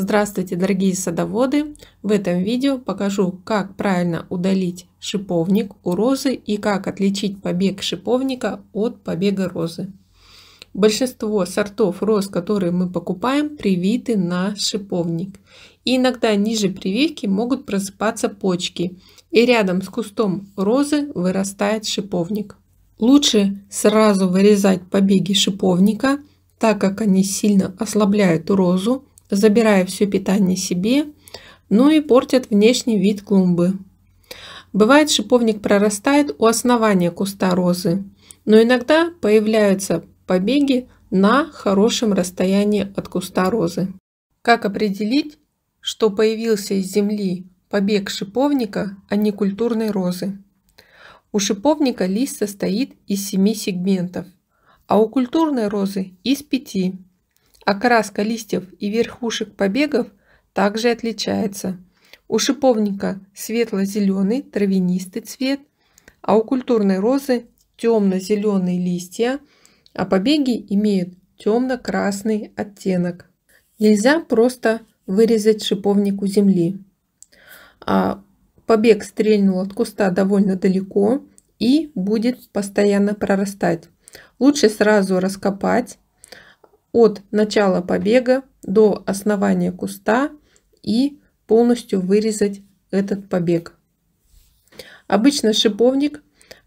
Здравствуйте, дорогие садоводы! В этом видео покажу, как правильно удалить шиповник у розы и как отличить побег шиповника от побега розы. Большинство сортов роз, которые мы покупаем, привиты на шиповник. И иногда ниже прививки могут просыпаться почки, и рядом с кустом розы вырастает шиповник. Лучше сразу вырезать побеги шиповника, так как они сильно ослабляют розу, забирая все питание себе, ну и портят внешний вид клумбы. Бывает, шиповник прорастает у основания куста розы, но иногда появляются побеги на хорошем расстоянии от куста розы. Как определить, что появился из земли побег шиповника, а не культурной розы? У шиповника лист состоит из семи сегментов, а у культурной розы из 5. Окраска листьев и верхушек побегов также отличается. У шиповника светло-зеленый травянистый цвет, а у культурной розы темно-зеленые листья, а побеги имеют темно-красный оттенок. Нельзя просто вырезать шиповник у земли. А побег стрельнул от куста довольно далеко и будет постоянно прорастать. Лучше сразу раскопать от начала побега до основания куста и полностью вырезать этот побег. Обычно шиповник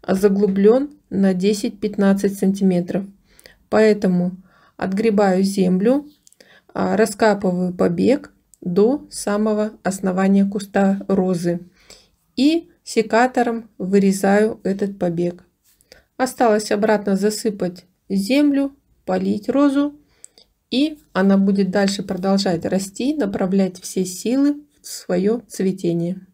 заглублен на 10-15 сантиметров, поэтому отгребаю землю, а, раскапываю побег до самого основания куста розы и секатором вырезаю этот побег. Осталось обратно засыпать землю, полить розу и она будет дальше продолжать расти, направлять все силы в свое цветение.